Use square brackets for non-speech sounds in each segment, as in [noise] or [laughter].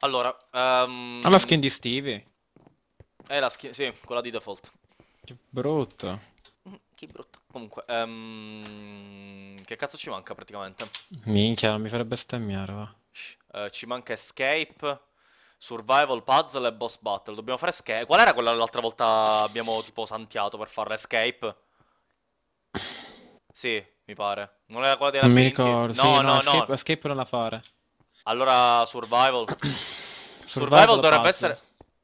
Allora, um... Ehm, ah, la skin di Stevie. È la skin, sì, quella di default. Che brutto. Mm, che brutto. Comunque, um... che cazzo ci manca praticamente? Minchia, non mi farebbe stemmiare, va. Uh, ci manca Escape, Survival, Puzzle e Boss Battle. Dobbiamo fare Escape. Qual era quella l'altra volta abbiamo tipo santiato per fare Escape? Sì, mi pare. Non era quella della Non mi ricordo. Sì, no, no, no, escape, no. Escape non la fare. Allora, survival. [coughs] survival, survival dovrebbe puzzle. essere...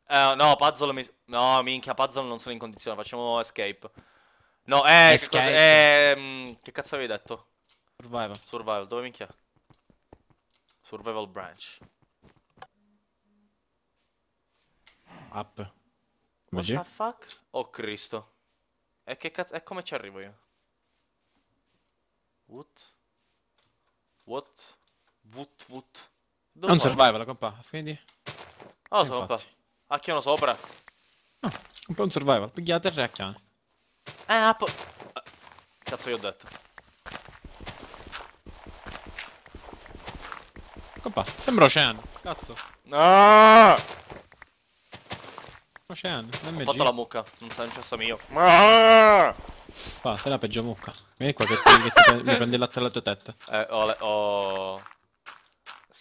Eh, no, puzzle mi... No, minchia, puzzle non sono in condizione. Facciamo escape. No, eh, escape. Che, cosa... eh, mm, che cazzo avevi detto? Survival. Survival, dove minchia? Survival branch. Up. What the fuck? Oh Cristo. E che cazzo... E come ci arrivo io? What? What? What? What? Dove non survival, compà, quindi... Oh, lo so, compà. Acchiano sopra. No, compà un survival, piglia la terra e acchiano. Eh, ah, eh, po... Cazzo io ho detto. Compà, sembra oceano, cazzo. Ah! Oceano, MG. Ho fatto la mucca, non sta in cesso mio. Ah! Qua, sei la peggio mucca. Vieni qua che ti, che ti prende il latte alla tua testa. Eh, ho... Le... ho...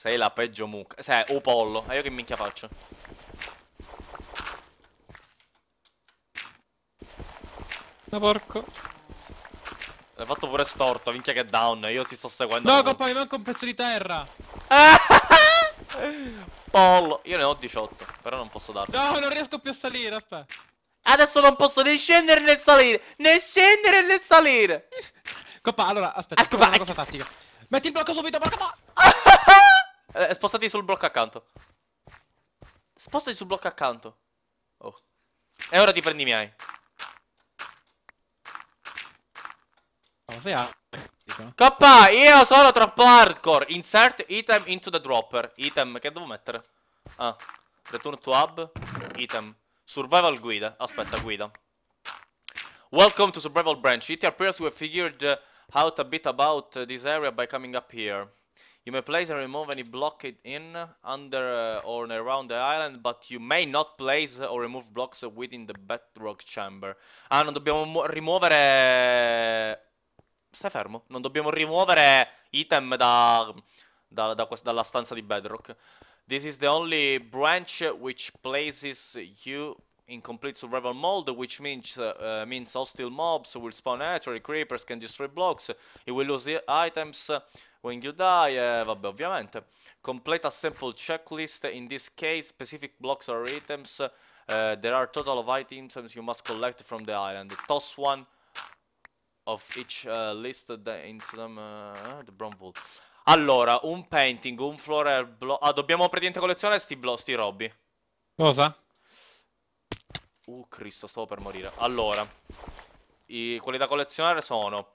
Sei la peggio mucca. Sei, o pollo. E ah, io che minchia faccio? Da porco. L'hai fatto pure storto, minchia che down. Io ti sto seguendo. No, con poi manco un pezzo di terra. [laughs] pollo. Io ne ho 18, però non posso darlo. No, non riesco più a salire, aspetta. Adesso non posso né scendere né salire. Né scendere né salire. Coppa, allora, aspetta. Ecco, una Metti il blocco subito, porca [laughs] Eh, spostati sul blocco accanto. Spostati sul blocco accanto. Oh. E ora ti prendi i miei. Coppa, io sono troppo hardcore. Insert item into the dropper. Item, che devo mettere? Ah, return to hub. Item. Survival guida. Aspetta, guida. Welcome to Survival Branch. It appears we figured out a bit about this area by coming up here. You may place and remove any block it in, under uh, or around the island, but you may not place or remove blocks within the bedrock chamber. Ah, non dobbiamo rimuovere... Stai fermo. Non dobbiamo rimuovere item da, da, da dalla stanza di bedrock. This is the only branch which places you in complete survival mode, which means uh, uh, means hostile mobs will spawn naturally, creepers can destroy blocks, you will lose the items... When you die, eh, vabbè, ovviamente. Complete a sample checklist. In this case, specific blocks or items. Uh, there are total of items you must collect from the island. Toss one of each uh, list into them, uh, the brown wool. Allora, un painting, un floral block. Ah, dobbiamo praticamente collezionare sti blo, sti robby. Cosa? Uh, Cristo, stavo per morire. Allora, i, quelli da collezionare sono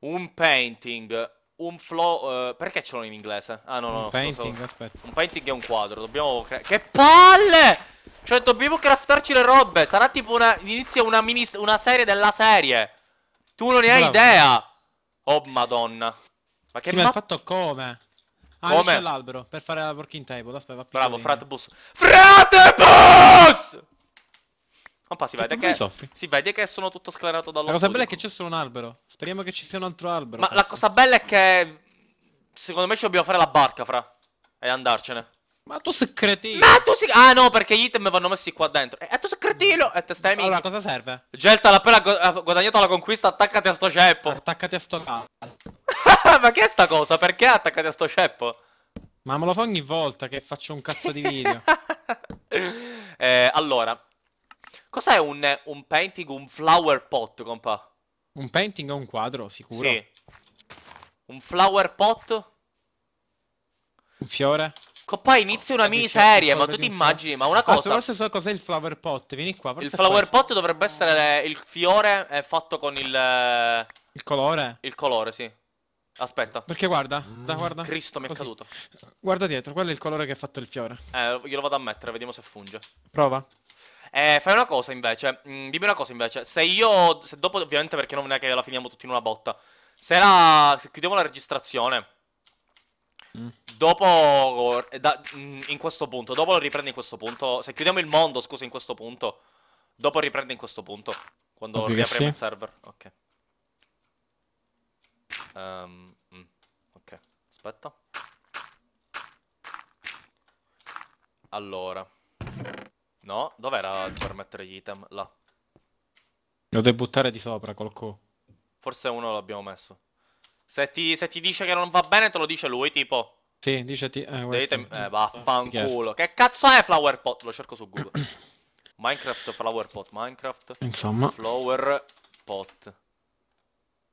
un painting, un flow. Uh, perché ce l'ho in inglese? Ah, no, no. Un painting, so, so. Un painting è un quadro. Dobbiamo. Che palle! Cioè, dobbiamo craftarci le robe. Sarà tipo una. Inizia una, mini... una serie della serie. Tu non ne hai Bravo. idea. Oh, madonna. Ma che sì, ma ma... fatto come? Ah, come? l'albero per fare la working table. Aspetta, Bravo, Fratbus. Fratbus! Non passi, vedi che... Sì, vedi che sono tutto sclerato dallo La cosa bella è che c'è solo un albero. Speriamo che ci sia un altro albero. Ma penso. la cosa bella è che... Secondo me ci dobbiamo fare la barca, fra. E andarcene. Ma tu sei cretino. Ma tu sei... Ah no, perché gli item vanno messi qua dentro. E, eh, tu sei cretino. E te stai mica. Allora, cosa serve? Gelta l'ha appena guadagnato la conquista, attaccati a sto ceppo. [laughs] Attaccati a sto cazzo. Ma che è sta cosa? Perché attaccati a sto ceppo? Ma me lo fa ogni volta che faccio un cazzo di video. [laughs] eh, allora, Cos'è un, un, painting, un flower pot, compa? Un painting o un quadro, sicuro. Sì. Un flower pot? Un fiore? Coppa, inizia una miniserie, ma tu ti immagini, ma una ah, cosa... Ah, forse so cos'è il flower pot, vieni qua. Il flower pot dovrebbe essere il fiore fatto con il... Il colore? Il colore, sì. Aspetta. Perché guarda, da, mm. guarda. Cristo mi è Così. caduto. Guarda dietro, quello è il colore che ha fatto il fiore. Eh, glielo vado a mettere, vediamo se funge. Prova. Eh, fai una cosa invece, mm, dimmi una cosa invece, se io, se dopo ovviamente perché non è che la finiamo tutti in una botta, se la, se chiudiamo la registrazione, mm. dopo, da, mm, in questo punto, dopo lo riprendi in questo punto, se chiudiamo il mondo, scusa, in questo punto, dopo riprendi in questo punto, quando Obvio riapriamo il server, ok. Um, ok, aspetta. Allora. No, dov'era per mettere gli item? Là. Lo devo buttare di sopra col Forse uno l'abbiamo messo. Se ti, se ti, dice che non va bene, te lo dice lui, tipo. Sì, dice ti. Eh, Dite, eh vaffanculo. Che cazzo è Flower Pot? Lo cerco su Google. [clears throat] Minecraft Flower Pot. Minecraft. Insomma. Flower Pot.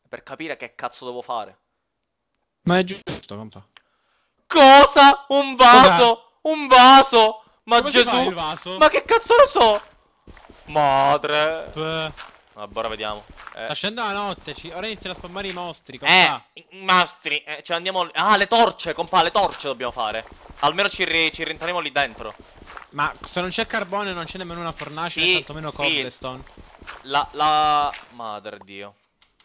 Per capire che cazzo devo fare. Ma è giusto, compa. Cosa? Un vaso! Un vaso! Ma Come Gesù. Ma che cazzo lo so? Madre. Beh. Vabbè, ora vediamo. Eh. Sta scendendo la notte, ci... ora iniziano a spammare i mostri, compà. Eh, i mostri, eh, cioè andiamo... Ah, le torce, compa le torce dobbiamo fare. Almeno ci, ri... ci rientriamo lì dentro. Ma se non c'è carbone non c'è nemmeno una fornace, sì, tantomeno sì. cobblestone. La, la... Madre Dio.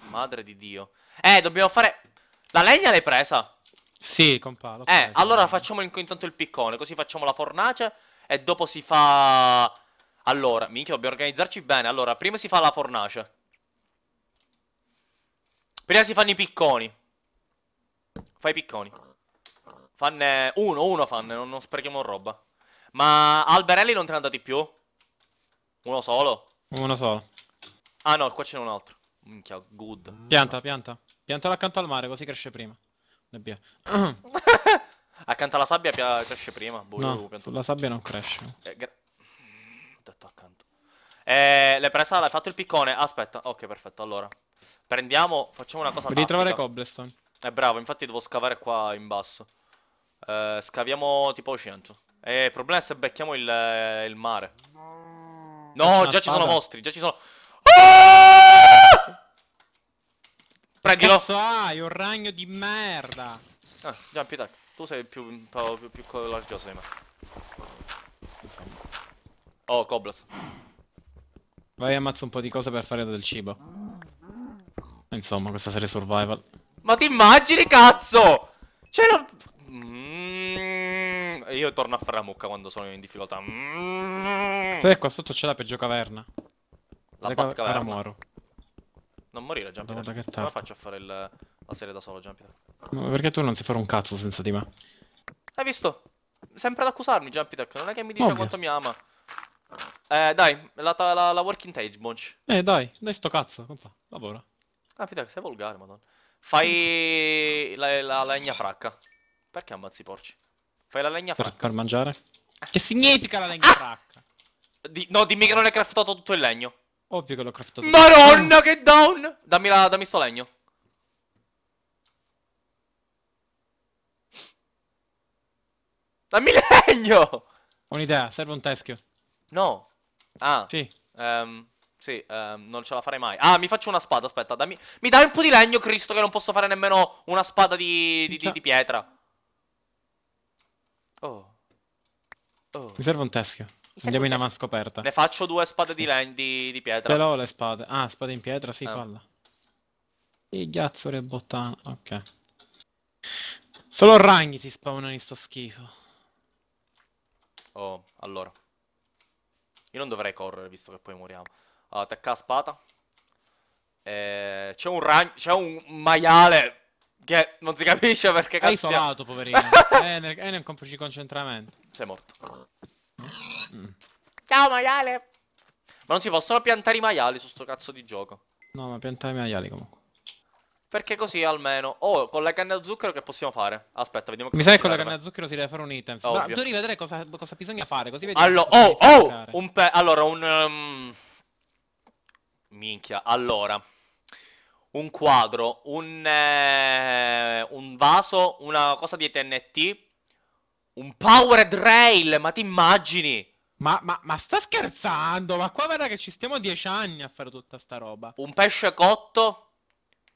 Madre di Dio. Eh, dobbiamo fare... La legna l'hai presa? Sì, compa. Eh, allora facciamo intanto il piccone, così facciamo la fornace e dopo si fa... Allora, minchia, dobbiamo organizzarci bene. Allora, prima si fa la fornace. Prima si fanno i picconi. Fai i picconi. Fanne... Uno, uno fanne, non, non sprechiamo roba. Ma alberelli non te ne andati più? Uno solo? Uno solo. Ah no, qua ce n'è un altro. Minchia, good. Pianta, pianta. Piantala accanto al mare, così cresce prima. Nebbia. [laughs] Accanto alla sabbia cresce prima. Boh, no, sulla sabbia non cresce. Eh, Ho mm, detto accanto. Eh, l'hai presa? L'hai fatto il piccone? Aspetta, ok, perfetto. Allora, prendiamo, facciamo una cosa Devi trovare cobblestone. Eh, bravo, infatti devo scavare qua in basso. Eh, scaviamo tipo 100. Eh, il problema è se becchiamo il, eh, il mare. No, già spada. ci sono mostri, già ci sono... Ah! Prendilo. Cazzo hai, un ragno di merda. Ah, già, Pitac. Tu sei più, più, più, più coraggioso di me. Oh, Coblas. Vai e ammazzo un po' di cose per fare del cibo. Insomma, questa serie survival. Ma ti immagini, cazzo! C'è cioè, la... Mm, io torno a fare la mucca quando sono in difficoltà. Mm. qua sotto c'è la peggio caverna. La, la bat caverna. Ora muoro. Non morire, Giampiero. Come faccio a fare il... la serie da solo, Giampiero? Perché tu non sai fare un cazzo senza di me? Hai visto? Sempre ad accusarmi, Jumpytech. Non è che mi dice Ovvio. quanto mi ama. Eh, dai, la, la, la working age, Monch. Eh, dai, dai sto cazzo, compa. Lavora. Jumpytech, sei volgare, madonna. Fai la, la, legna fracca. Perché ammazzi i porci? Fai la legna fracca. Per, per mangiare? Ah. Che significa la legna ah! fracca? Di, no, dimmi che non hai craftato tutto il legno. Ovvio che l'ho craftato. Maronna, tutto. che down! Dammi, la, dammi sto legno. Dammi legno! Ho un'idea, serve un teschio. No. Ah. Sì. Um, sì, um, non ce la farei mai. Ah, mi faccio una spada, aspetta. Dammi... Mi dai un po' di legno, Cristo, che non posso fare nemmeno una spada di, di, di, cioè di pietra. Oh. oh. Mi serve un teschio. Mi Andiamo in ama scoperta. Le faccio due spade di, legno, di, pietra. Però le spade. Ah, spade in pietra, sì, eh. falla. Il ghiazzo e bottana. Ok. Solo ragni si spawnano in sto schifo. Oh, allora. Io non dovrei correre, visto che poi moriamo. Allora, attacca a spada. Eh, c'è un ragno, c'è un maiale che non si capisce perché cazzo... È isolato, poverino. è, nel, è nel campo di concentramento. Sei morto. Mm. Ciao, maiale! Ma non si possono piantare i maiali su sto cazzo di gioco. No, ma piantare i maiali comunque. Perché così almeno. Oh, con la canna da zucchero che possiamo fare? Aspetta, vediamo Mi sa che con la canna da zucchero si deve fare un item. Ma dovrei vedere cosa, cosa, bisogna fare. Così vediamo. Allora, oh, oh! Un pe... Allora, un. Um... Minchia, allora. Un quadro, un. Eh... Un vaso, una cosa di TNT. Un powered rail, ma ti immagini? Ma, ma, ma, sta scherzando? Ma qua guarda che ci stiamo dieci anni a fare tutta sta roba. Un pesce cotto.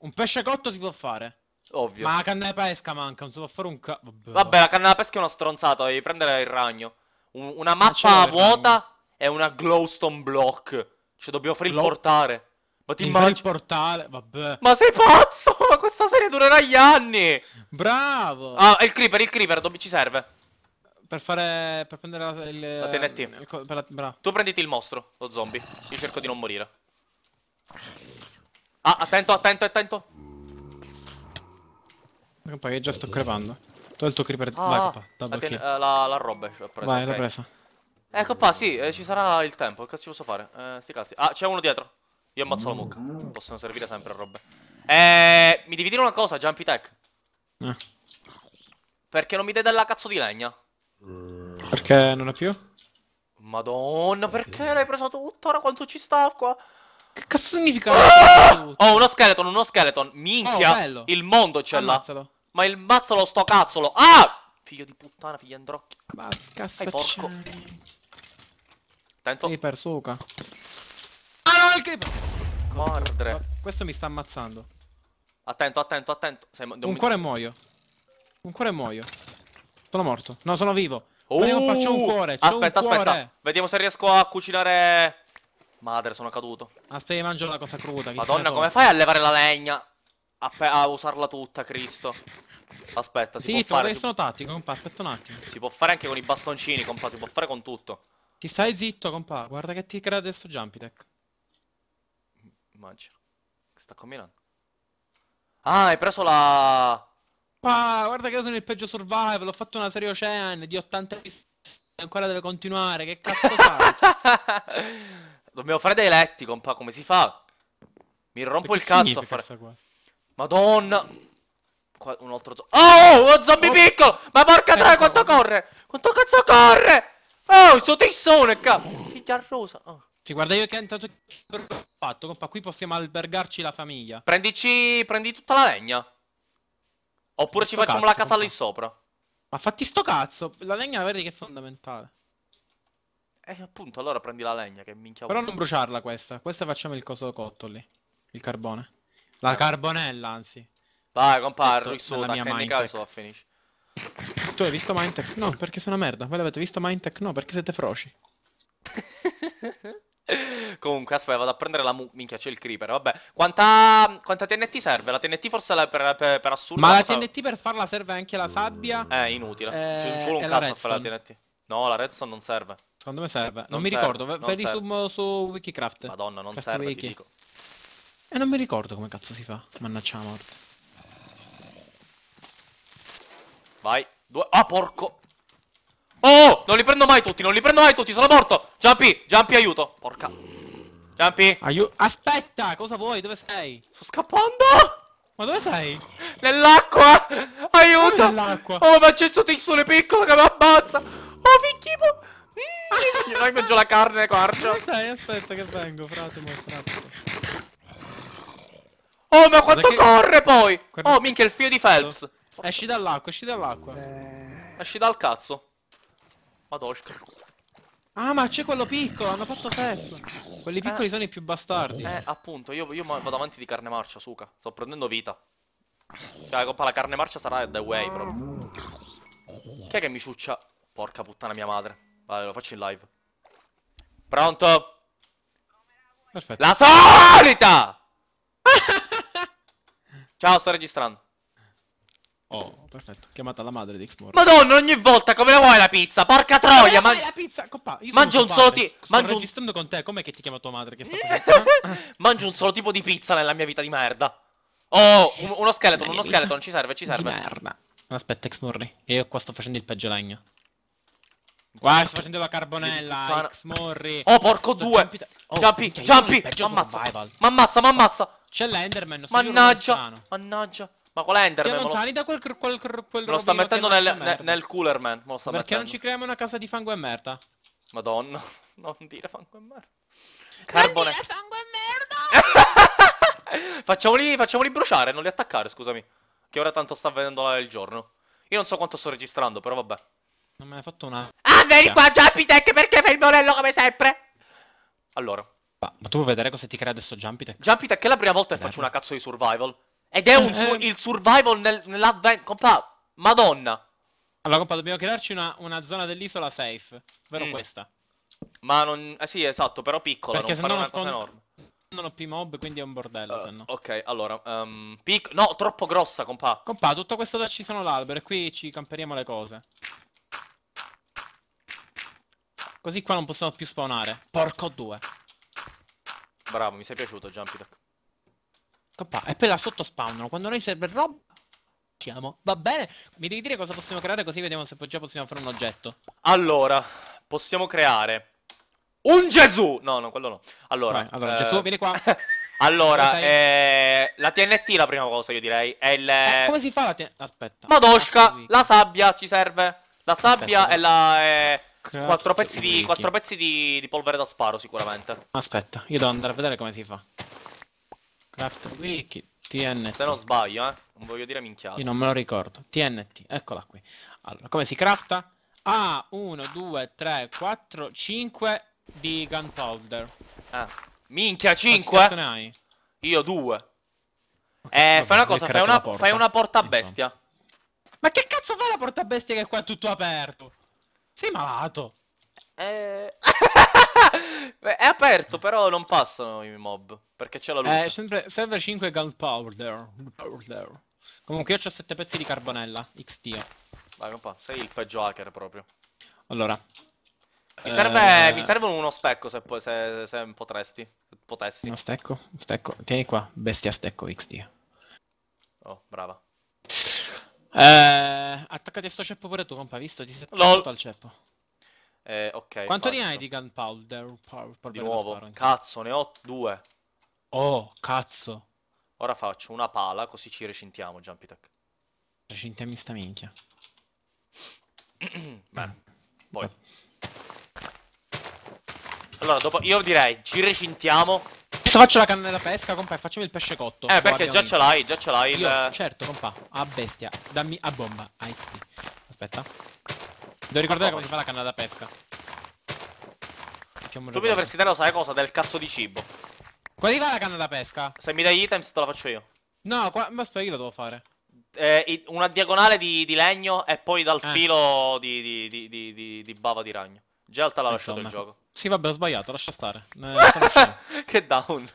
Un pesce cotto si può fare. Ovvio. Ma la canna da pesca manca, non si può fare un ca... Vabbè, Vabbè la canna da pesca è una stronzata, devi prendere il ragno. Un una mappa eh, vuota e una glowstone block. Cioè dobbiamo fare Glo il portale. Ma ti immagini... il portale, vabbè. Ma sei pazzo? Ma [laughs] questa serie durerà gli anni. Bravo. Ah, il creeper, il creeper, dove ci serve? Per fare... per prendere la... Il, la TNT. Il, per la, bravo. Tu prenditi il mostro, lo zombie. Io cerco di non morire. Ah, attento, attento, attento. Campa che già sto crepando. Tu hai il tuo creeper. Ah, Vai, coppa. Double attene, Eh, la, la roba ho preso. Vai, okay. l'ho presa. Ecco qua, sì, eh, ci sarà il tempo. Che cazzo ci posso fare? Eh, sti cazzi. Ah, c'è uno dietro. Io ammazzo la mucca. Mm. Possono servire sempre robe. Eh, mi devi dire una cosa, Jumpy Tech. Eh. Perché non mi dai della cazzo di legna? Perché non è più? Madonna, perché l'hai preso tutto? Ora quanto ci sta qua? Che cazzo significa? Ah! Oh, uno skeleton, uno skeleton. Minchia. Oh, il mondo c'è là. Ma il mazzolo sto cazzolo. Ah! Figlio di puttana, figlio androcchi. Ma cazzo. Hai porco. Tento. Sei suca. Ah no, il creeper. Mordre. Oh, questo mi sta ammazzando. Attento, attento, attento. Sei, un cuore muoio. Un cuore muoio. Sono morto. No, sono vivo. Oh! Vediamo, faccio un uh! cuore. Aspetta, un aspetta. Cuore. Vediamo se riesco a cucinare Madre, sono caduto. Ma Aspetta, mangio la cosa cruda. Madonna, come fai a levare la legna? A, a usarla tutta, Cristo. Aspetta, si sì, può fare. Sì, sono tattico, compa, aspetta un attimo. Si può fare anche con i bastoncini, compa, si può fare con tutto. Ti stai zitto, compa, guarda che ti crea adesso Jumpitech. Immagino. Che sta combinando? Ah, hai preso la... Pa, guarda che io sono il peggio survival, ho fatto una serie Ocean di 80 E ancora deve continuare, che cazzo fai? [laughs] Dobbiamo fare dei letti, compa, come si fa? Mi rompo il cazzo a fare... Madonna! Qua, un altro oh, oh, zombie. Oh, un zombie oh. piccolo! Ma porca eh, tre, quanto corre? Quanto cazzo corre? Oh, sono tessone, cazzo! Figlia rosa. Oh. Sì, guarda io che intanto ho fatto, compa, qui possiamo albergarci la famiglia. Prendici, prendi tutta la legna. Oppure sto ci facciamo cazzo, la casa compa. lì sopra. Ma fatti sto cazzo, la legna vedi che è fondamentale. E eh, appunto, allora prendi la legna che minchia Però non bruciarla questa. Questa facciamo il coso cotto lì. Il carbone. La eh. carbonella, anzi. Vai, compare, lui su, attacca in caso a finish. Tu hai visto Mindtech? No, perché sei una merda. Voi l'avete visto Mindtech? No, perché siete froci. [laughs] Comunque, aspetta, vado a prendere la mu... Minchia, c'è il creeper, vabbè. Quanta... Quanta TNT serve? La TNT forse la per, per, per assurdo... Ma la TNT per farla serve anche la sabbia? Eh, inutile. Eh, C'è solo un cazzo a fare la TNT. No, la redstone non serve. Secondo me serve. Non, non mi serve, ricordo, non vedi su, su Wikicraft. Madonna, non Craft serve, Wiki. E eh, non mi ricordo come cazzo si fa. Mannaccia la morte. Vai. Due. Ah, porco. Oh, non li prendo mai tutti, non li prendo mai tutti, sono morto. Jumpy, Jumpy, aiuto. Porca. Jumpy. Aiuto. Aspetta, cosa vuoi? Dove sei? Sto scappando. Ma dove sei? Nell'acqua! Aiuto! Nell'acqua. Oh, ma c'è sto tizio piccolo che mi abbazza! Oh, ficchimo! Gli [laughs] vengo giù la carne, quarcio. Dai, aspetta che vengo, frate, mo, frate. Oh, ma quanto che... corre poi! Guarda... Oh, minchia, il figlio di Phelps. Esci dall'acqua, esci dall'acqua. Eh... Esci dal cazzo. Madosca. Ah, ma c'è quello piccolo, hanno fatto sesso. Quelli eh. piccoli eh. sono i più bastardi. Eh, appunto, io, io vado avanti di carne marcia, suca. Sto prendendo vita. Cioè, compa, la carne marcia sarà the way, proprio. Chi è che mi ciuccia? Porca puttana mia madre. Vale, lo faccio in live. Pronto? Perfetto. La solita! [laughs] Ciao, sto registrando. Oh, perfetto. Chiamata la madre di Xmore. Madonna, ogni volta come la vuoi la pizza? Porca troia! Ma... la pizza, coppa. Io Mangio un solo tipo. Mangio un... registrando con te, com'è che ti chiama tua madre? Che [laughs] Mangio un solo tipo di pizza nella mia vita di merda. Oh, eh, uno scheletro, uno scheletro, ci serve, ci serve. Di merda. Aspetta, Xmurri, io qua sto facendo il peggio legno. Guarda, sto facendo la carbonella. Fana... Morri. Oh, porco sto due. Compito... Oh, jumpy, jumpy. Cioè, m'ammazza. M'ammazza, m'ammazza. C'è l'Enderman. Mannaggia. Mannaggia. Ma qual è Enderman? Ti allontani lo... da quel, quel, quel, quel Me lo sta mettendo nel, ne, nel cooler, man. Me lo sta Perché mettendo. non ci creiamo una casa di fango e merda? Madonna. [laughs] Non dire fango e merda. Carbone. Non dire fango e merda. [laughs] facciamoli, facciamoli bruciare, non li attaccare, scusami. Che ora tanto sta avvenendo il giorno. Io non so quanto sto registrando, però vabbè. Non me ne hai fatto una. Ah, vieni qua, Jumpitech, perché fai il monello come sempre? Allora. Ma, ma tu vuoi vedere cosa ti crea adesso Jumpitech? Jumpitech è la prima volta che faccio una cazzo di survival. Ed è eh, un su eh. il survival nel, nell'avvent. Compa, madonna. Allora, compa, dobbiamo crearci una, una zona dell'isola safe. Vero mm. questa. Ma non. Eh, sì, esatto, però piccola. Perché non fare una cosa enorme. Non ho P-Mob, quindi è un bordello. Uh, no. Ok, allora. Um, pic no, troppo grossa, compa. Compa, tutto questo da ci sono l'albero e qui ci camperiamo le cose. Così qua non possiamo più spawnare. Porco due. Bravo, mi sei piaciuto, Jumpy Duck. Coppa, e poi là sotto spawnano. Quando noi serve roba... Siamo. Va bene, mi devi dire cosa possiamo creare così vediamo se già possiamo fare un oggetto. Allora, possiamo creare... Un Gesù! No, no, quello no. Allora, Vai, allora eh... Gesù, vieni qua. [laughs] allora, eh, la TNT la prima cosa, io direi. È il... Eh, eh come si fa la TNT? Aspetta. Madosca, ah, la sabbia ci serve. La sabbia Aspetta. è la... È... Eh, Quattro pezzi, di, quattro pezzi di, di, polvere da sparo sicuramente. Aspetta, io devo andare a vedere come si fa. Craft wiki, TNT. Se non sbaglio, eh. Non voglio dire minchiate. Io non me lo ricordo. TNT, eccola qui. Allora, come si crafta? Ah, 1, 2, 3, 4, 5 di gunpowder. Eh. Minchia, 5? Ne hai? Io 2. Eh, Vabbè, fai una cosa, fai una, fai una porta bestia. Ma che cazzo fa la porta bestia che è qua tutto aperto? Sei malato. Eh... [laughs] è aperto, però non passano i mob. Perché c'è la luce. Eh, sempre, serve 5 gunpowder. gunpowder. Comunque io ho 7 pezzi di carbonella. XT. Vai, compa, sei il peggio hacker proprio. Allora. Mi, serve, eh... mi servono uno stecco se, se, se potresti. Potessi. Uno stecco? Un stecco. Tieni qua, bestia stecco XT. Oh, brava. Eh, attaccati a sto ceppo pure tu, compa, visto? Ti sei attaccato al ceppo. Eh, ok. Quanto faccio. ne hai di gunpowder? Di nuovo, cazzo, ne ho due. Oh, cazzo. Ora faccio una pala, così ci recintiamo, Jumpy Tech. Recintiamo sta minchia. [clears throat] Bene, poi. Allora, dopo, io direi, ci recintiamo Adesso faccio la canna da pesca, compa, e facciamo il pesce cotto. Eh, perché già ce l'hai, già ce l'hai il... Io, certo, compà, a bestia. Dammi a bomba. Ah, sì. Aspetta. Devo ricordare come si fa la canna da pesca. Tu mi dovresti dare, lo sai cosa, del cazzo di cibo. Quali fa la canna da pesca? Se mi dai items te la faccio io. No, qua... ma sto io lo devo fare. Eh, una diagonale di, di legno e poi dal eh. filo di, di, di bava di ragno. Gelta l'ha eh, lasciato il gioco. Sì, vabbè, ho sbagliato, lascia stare. Eh, [laughs] che down.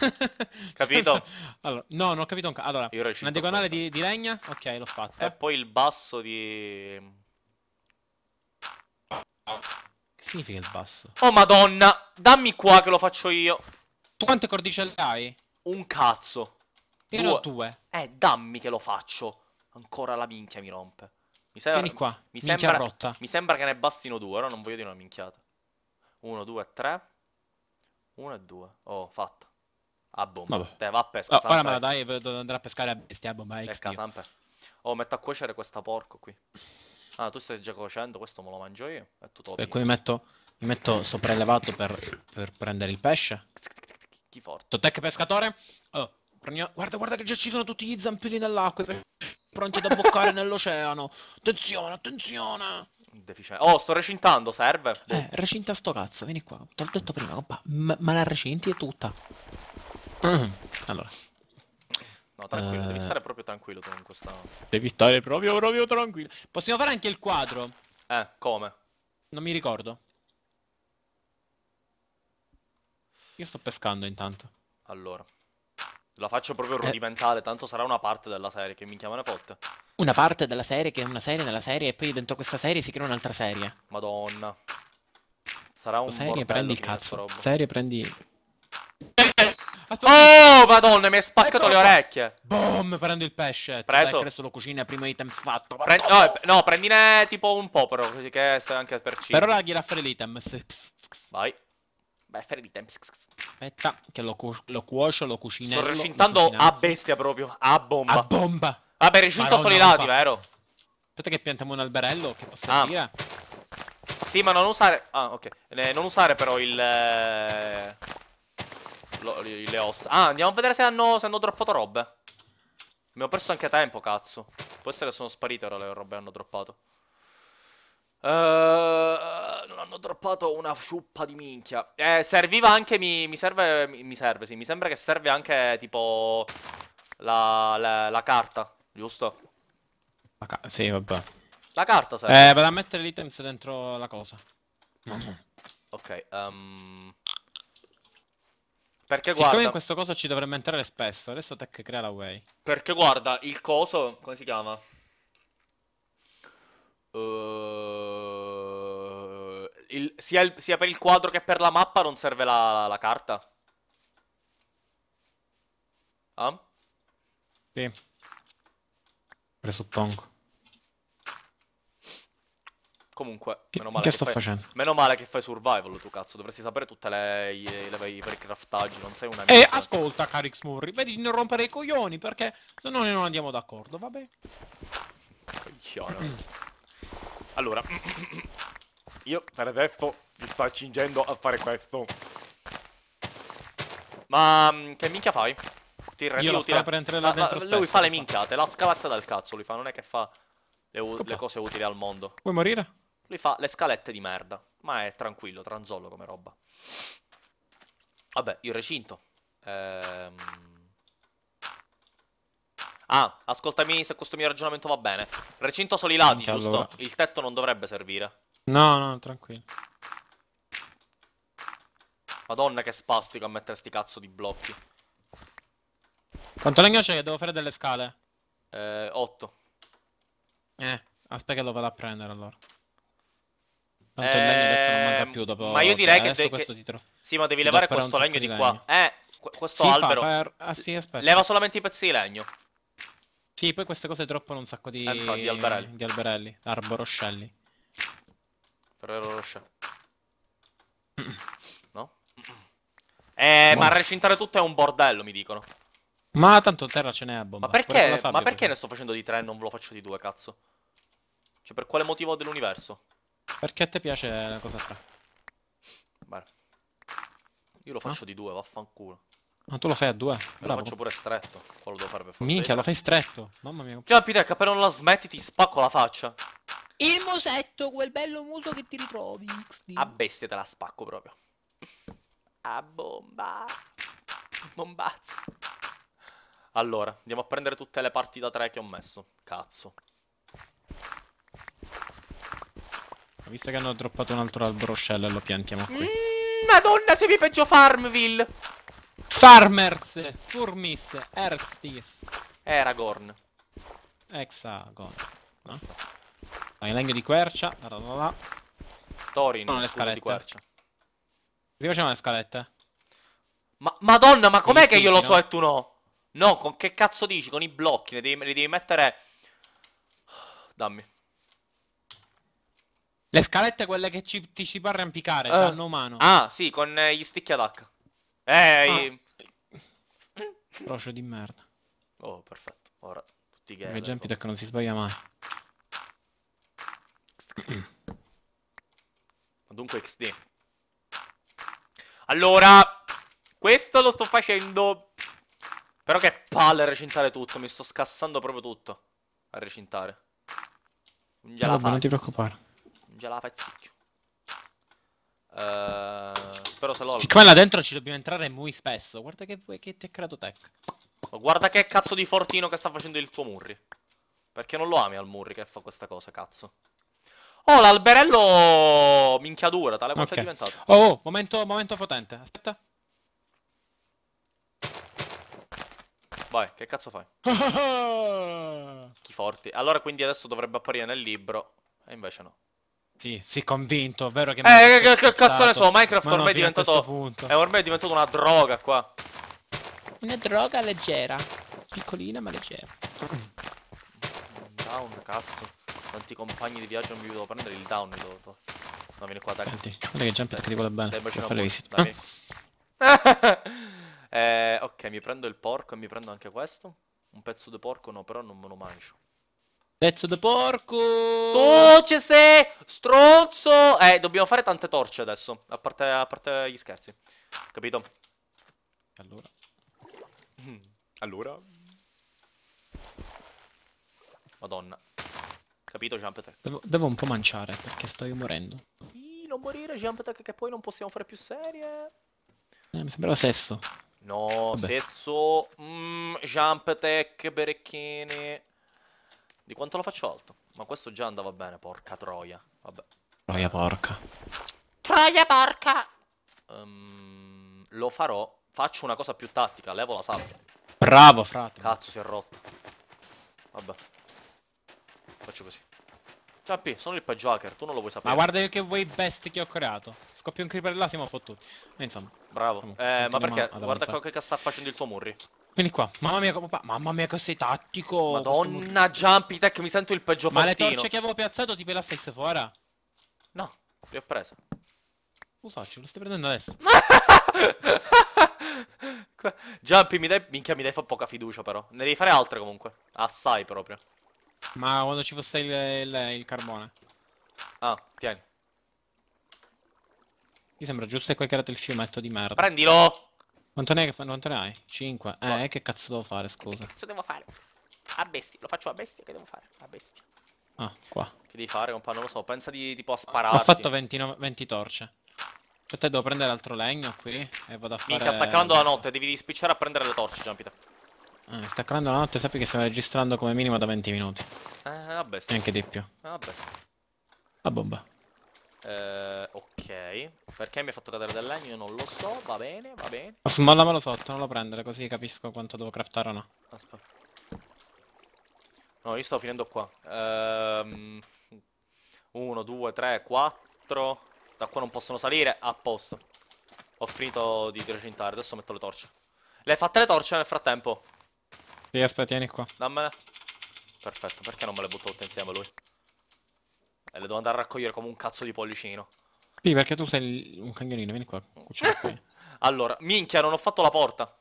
[laughs] capito? Allora, no, non ho capito un Allora, una diagonale di, di, legna? Ok, l'ho fatta. E poi il basso di... Che significa il basso? Oh, madonna! Dammi qua che lo faccio io. Tu quante cordicelle hai? Un cazzo. Io due. due. Eh, dammi che lo faccio. Ancora la minchia mi rompe. Mi sembra, Vieni qua. Mi sembra, rotta. mi sembra che ne bastino due, ora non voglio dire una minchiata. Uno, due, tre. Uno e due. Oh, fatto. Ah, bomba. Vabbè. Te, va a pesca. Oh, ora me la dai, devo andare a pescare a bestia, bomba. Pesca, sempre. Oh, metto a cuocere questa porco qui. Ah, tu stai già cuocendo, questo me lo mangio io. E tu tolgo. E qui mi metto, mi metto sopraelevato per, per prendere il pesce. Chi forte. Tec pescatore. Oh, guarda, guarda che già ci sono tutti gli zampini nell'acqua pronti ad abboccare nell'oceano. Attenzione, attenzione. Deficiente. Oh, sto recintando, serve. Eh, recinta sto cazzo, vieni qua. Te l'ho detto prima, compa. ma la recinti è tutta. Mm, allora. No, tranquillo, uh... devi eh. stare proprio tranquillo tu in questa... Devi stare proprio, proprio tranquillo. Possiamo fare anche il quadro. Eh, come? Non mi ricordo. Io sto pescando intanto. Allora. La faccio proprio eh. rudimentale, eh. tanto sarà una parte della serie, che mi chiamano ne Una parte della serie che è una serie nella serie e poi dentro questa serie si crea un'altra serie. Madonna. Sarà un serie prendi il cazzo. Serie prendi Oh, madonna, mi hai spaccato Eccolo. le ecco orecchie. Boom, prendo il pesce. Preso. Dai, lo cucina prima item fatto. Pre no, eh, no, prendine tipo un po' però, così che sei anche per cibo. Per ora gliela fare l'item. Vai. Beh, temps. Aspetta, che lo, cu lo cuocio, lo cucino. Sto recintando a bestia proprio. A bomba. A bomba. Vabbè, recinto solo i lati, vero? Aspetta che piantiamo un alberello, che posso ah. dire? Sì, ma non usare... Ah, ok. Eh, non usare però il... Eh... Lo, le ossa. Ah, andiamo a vedere se hanno, se hanno droppato robe. Mi ho perso anche tempo, cazzo. Può essere che sono sparite ora le robe che hanno droppato. Uh, non hanno droppato una ciuppa di minchia. Eh, serviva anche. Mi, mi serve. Mi, serve, sì. Mi sembra che serve anche tipo. La, la, la carta, giusto? La ca sì, vabbè. La carta serve. Eh, a mettere l'items dentro la cosa. Mm. Ok, um... Perché guarda... Siccome in questo coso ci dovremmo entrare spesso, adesso Tech crea la way. Perché guarda, il coso... Come si chiama? Ehm, il, sia, il, sia, per il quadro che per la mappa non serve la, la carta. Ah? Sì. Presuppongo. Comunque, meno male che, che, sto fai, facendo? meno male che fai survival tu cazzo, dovresti sapere tutte le, le, le, le per i craftaggi, non sei una... E eh, ascolta Carix Murri, vedi di non rompere i coglioni perché se no noi non andiamo d'accordo, vabbè? Coglione. [clears throat] Allora, [clears throat] io per adesso mi sto accingendo a fare questo. Ma mm, che minchia fai? Tira, io tira. per entrare là ah, ah Lui fa le minchiate, la scaletta dal cazzo lui fa, non è che fa le, le cose utili al mondo. Vuoi morire? Lui fa le scalette di merda, ma è tranquillo, tranzollo come roba. Vabbè, il recinto. Ehm... Ah, ascoltami se questo mio ragionamento va bene. Recinto soli i lati, Anche giusto? Allora. Il tetto non dovrebbe servire. No, no, tranquillo. Madonna che spastico a mettere sti cazzo di blocchi. Quanto legno c'è che devo fare delle scale? Eh, 8. Eh, aspetta che lo vado a prendere allora. Tanto eh, il legno ehm, adesso non manca più dopo... Ma io direi eh, che... De- questo Sì, ma devi levare questo legno di, legno. qua. Eh, questo sì, albero. Fa, per... Ah, aspetta, aspetta. Leva solamente i pezzi di legno. Sì, poi queste cose troppano un sacco di... Eh, no, di alberelli. Di alberelli, arboroscelli. Ferrero Rocher. no? Eh, Buono. ma recintare tutto è un bordello, mi dicono. Ma tanto terra ce n'è a bomba. Ma perché, sabbia, ma perché ne sto facendo di tre e non ve lo faccio di due, cazzo? Cioè, per quale motivo dell'universo? Perché a te piace la cosa 3. Bene. Io lo faccio no? di due, vaffanculo. Ma tu lo fai a due? Bravo. Lo faccio pure stretto. Quello devo fare per forza. Minchia, lo fai stretto. Mamma mia. Capitec, per non la smetti ti spacco la faccia. Il musetto, quel bello muso che ti ritrovi. A bestia te la spacco proprio. A bomba. Bombazzo. Allora, andiamo a prendere tutte le parti da tre che ho messo. Cazzo. Visto che hanno droppato un altro albero shell, lo piantiamo qui. Mm, madonna, se mi peggio Farmville. Farmers, Furmis, Ersti. Eragorn. Hexagon. No? Vai, legno di quercia. La, la, la. le scalette. di quercia. Che facciamo le scalette? Ma, madonna, ma com'è che io lo no? so e tu no? No, con che cazzo dici? Con i blocchi, li devi, le devi mettere... [sighs] Dammi. Le scalette quelle che ci, ti ci può arrampicare, uh. Eh. danno mano. Ah, sì, con eh, gli sticchi ad H. Ehi! Procio ah. di merda. Oh, perfetto. Ora, tutti gay. Jumpy che non si sbaglia mai. [clears throat] Dunque XD. Allora, questo lo sto facendo. Però che palle a recintare tutto, mi sto scassando proprio tutto a recintare. Non, no, non ti preoccupare. Non ce la fazziccio. Uh, spero se l'ho. Siccome là dentro ci dobbiamo entrare muy spesso. Guarda che, che ti ha creato tech. guarda che cazzo di fortino che sta facendo il tuo Murri. Perché non lo ami al Murri che fa questa cosa, cazzo. Oh, l'alberello minchia dura, tale quanto okay. è diventato. Oh, oh momento, momento potente. Aspetta. Vai, che cazzo fai? [laughs] Chi forti. Allora quindi adesso dovrebbe apparire nel libro. E invece no. Sì, è convinto, vero che... Eh, che, che cazzo ne so, Minecraft ormai è diventato... È ormai diventato una droga qua. Una droga leggera. Piccolina ma leggera. Down, cazzo. Quanti compagni di viaggio non mi devo prendere il down, mi dovuto. No, vieni qua, dai. Senti, guarda che jump che ti vuole bene. Dai, bacino fare visita. Dai, ah. [laughs] eh, ok, mi prendo il porco e mi prendo anche questo. Un pezzo di porco no, però non me lo mangio. Pezzo da porco! Toce se! Stronzo! Eh, dobbiamo fare tante torce adesso, a parte, a parte gli scherzi. Capito? Allora. Mm, allora. Madonna. Capito, jump attack? Devo, devo un po' mangiare perché sto io morendo. Sì, non morire, jump attack, che poi non possiamo fare più serie. Eh, mi sembrava sesso. No, Vabbè. sesso. Mm, jump attack, berecchini. Di quanto lo faccio alto? Ma questo già andava bene, porca troia. Vabbè. Troia porca. Troia porca! Um, lo farò. Faccio una cosa più tattica, levo la sabbia. Bravo, frate. Cazzo, si è rotta. Vabbè. Faccio così. Ciappi, sono il peggio hacker, tu non lo vuoi sapere. Ma guarda che way best che ho creato. Scoppio un creeper là, siamo fottuti. insomma. Bravo. eh, ma perché? Guarda che sta facendo il tuo Murri. Vieni qua, mamma mia, papà, mamma mia che sei tattico Madonna, questo... Jumpy Tech, mi sento il peggio Ma fattino. le torce che avevo piazzato tipo la pelassette fuori? No, le ho prese Lo faccio, lo stai prendendo adesso [laughs] Jumpy, mi dai, minchia, mi dai fa poca fiducia però Ne devi fare altre comunque, assai proprio Ma quando ci fosse il, il, il carbone Ah, tieni Mi sembra giusto che hai creato il fiumetto di merda Prendilo! Quanto ne, hai, quanto ne hai? 5. Eh, oh. che cazzo devo fare, scusa? Che cazzo devo fare? A bestia, lo faccio a bestia, che devo fare? A bestia. Ah, qua. Che devi fare, compa? Non lo so, pensa di tipo a sparare. Ho fatto 29, 20 torce. Aspetta, devo prendere altro legno qui e vado a fare... Minchia, sta calando la notte, devi spicciare a prendere le torce, Giampita. Eh, sta calando la notte, sappi che stiamo registrando come minimo da 20 minuti. Eh, vabbè. Neanche di più. Eh, vabbè. A bomba. Eh, ok. Perché mi ha fatto cadere del legno? Io non lo so. Va bene, va bene. Mollamelo sotto, non lo prendere, così capisco quanto devo craftare o no. Aspetta. No, io sto finendo qua. Ehm, uno, due, tre, quattro. Da qua non possono salire. A posto. Ho finito di recintare. Adesso metto le torce. Le hai fatte le torce nel frattempo? Sì, aspetta, tieni qua. Dammele. Perfetto, perché non me le butto tutte insieme lui? E eh, le devo andare a raccogliere come un cazzo di pollicino. Sì, perché tu sei un cagnolino, vieni qua. [laughs] allora, minchia, non ho fatto la porta.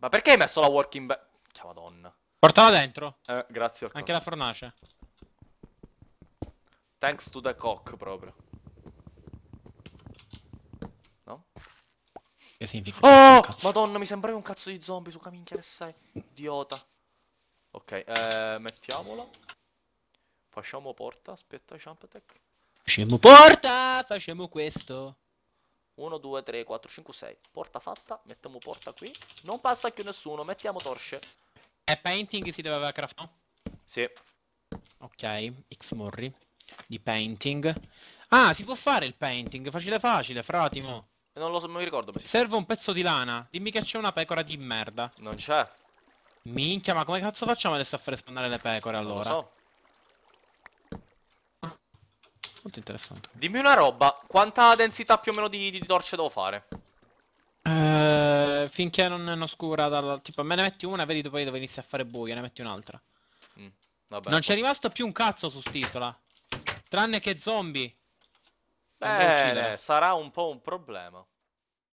Ma perché hai messo la working bag? Che cioè, madonna. Portala dentro. Eh, grazie. Ok. Anche la fornace. Thanks to the cock, proprio. No? Che significa? Oh! Madonna, mi sembravi un cazzo di zombie, su minchia che sei. Idiota. Ok, eh, mettiamola. Facciamo porta, aspetta, jump attack. Facciamo porta, facciamo questo. 1, 2, 3, 4, 5, 6. Porta fatta, mettiamo porta qui. Non passa più nessuno, mettiamo torce. È painting si doveva craftare? Sì. Ok, X Morri. Di painting. Ah, si può fare il painting, facile facile, fratimo. Non lo so, non mi ricordo. Serve un pezzo di lana. Dimmi che c'è una pecora di merda. Non c'è. Minchia, ma come cazzo facciamo adesso a fare spawnare le pecore allora? Non lo so. Molto interessante. Dimmi una roba, quanta densità più o meno di, di torce devo fare? Eh, finché non è oscura, dalla... tipo me ne metti una, vedi poi dove inizia a fare buio, ne metti un'altra. Mm, vabbè, non c'è rimasto più un cazzo su st'isola. Tranne che zombie. Beh, sarà un po' un problema.